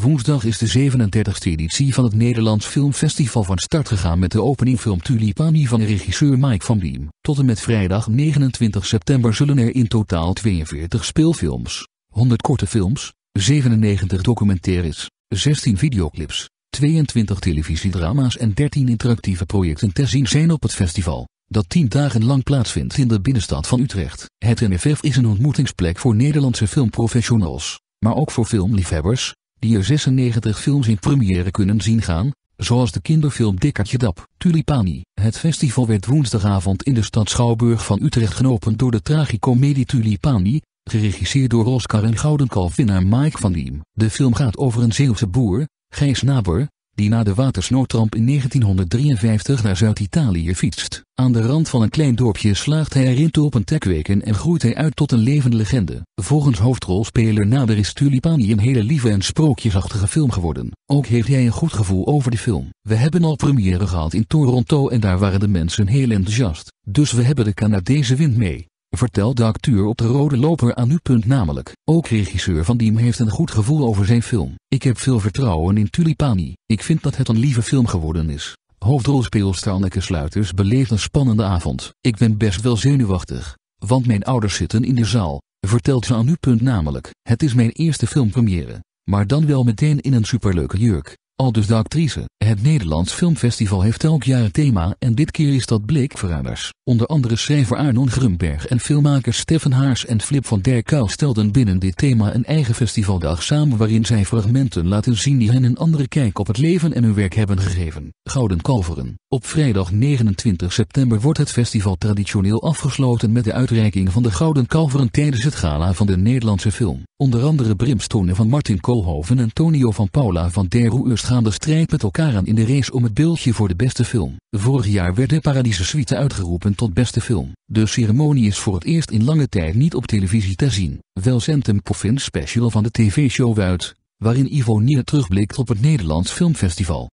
Woensdag is de 37e editie van het Nederlands Filmfestival van start gegaan met de openingfilm Tulipani van regisseur Mike van Diem. Tot en met vrijdag 29 september zullen er in totaal 42 speelfilms, 100 korte films, 97 documentaires, 16 videoclips, 22 televisiedrama's en 13 interactieve projecten te zien zijn op het festival dat 10 dagen lang plaatsvindt in de binnenstad van Utrecht. Het NFF is een ontmoetingsplek voor Nederlandse filmprofessionals, maar ook voor filmliefhebbers, die er 96 films in première kunnen zien gaan, zoals de kinderfilm Dikkertje Dap, Tulipani. Het festival werd woensdagavond in de stad Schouwburg van Utrecht geopend door de tragicomedie Tulipani, geregisseerd door Oscar en Goudenkalf winnaar Mike van Diem. De film gaat over een Zeeuwse boer, Gijs Naber, die na de watersnoodramp in 1953 naar Zuid-Italië fietst. Aan de rand van een klein dorpje slaagt hij erin toe op een tekweken en groeit hij uit tot een levende legende. Volgens hoofdrolspeler Nader is Tulipani een hele lieve en sprookjesachtige film geworden. Ook heeft hij een goed gevoel over de film. We hebben al première gehad in Toronto en daar waren de mensen heel enthousiast. Dus we hebben de Canadese wind mee vertelt de acteur op de rode loper aan u punt namelijk. Ook regisseur Van Diem heeft een goed gevoel over zijn film. Ik heb veel vertrouwen in Tulipani. Ik vind dat het een lieve film geworden is. Hoofdrolspeelster Anneke Sluiters beleeft een spannende avond. Ik ben best wel zenuwachtig, want mijn ouders zitten in de zaal, vertelt ze aan u punt namelijk. Het is mijn eerste filmpremiere, maar dan wel meteen in een superleuke jurk dus de actrice, het Nederlands Filmfestival heeft elk jaar een thema en dit keer is dat blikverraders. Onder andere schrijver Arnon Grunberg en filmmakers Steffen Haars en Flip van der Kuil stelden binnen dit thema een eigen festivaldag samen waarin zij fragmenten laten zien die hen een andere kijk op het leven en hun werk hebben gegeven. Gouden Kalveren. Op vrijdag 29 september wordt het festival traditioneel afgesloten met de uitreiking van de Gouden Kalveren tijdens het gala van de Nederlandse film. Onder andere Brimstone van Martin Koolhoven en Tonio van Paula van der Roers gaan de strijd met elkaar aan in de race om het beeldje voor de beste film. Vorig jaar werd de Paradise Suite uitgeroepen tot beste film. De ceremonie is voor het eerst in lange tijd niet op televisie te zien. Wel zendt een coffin special van de tv-show uit, waarin Ivo Nier terugblikt op het Nederlands Filmfestival.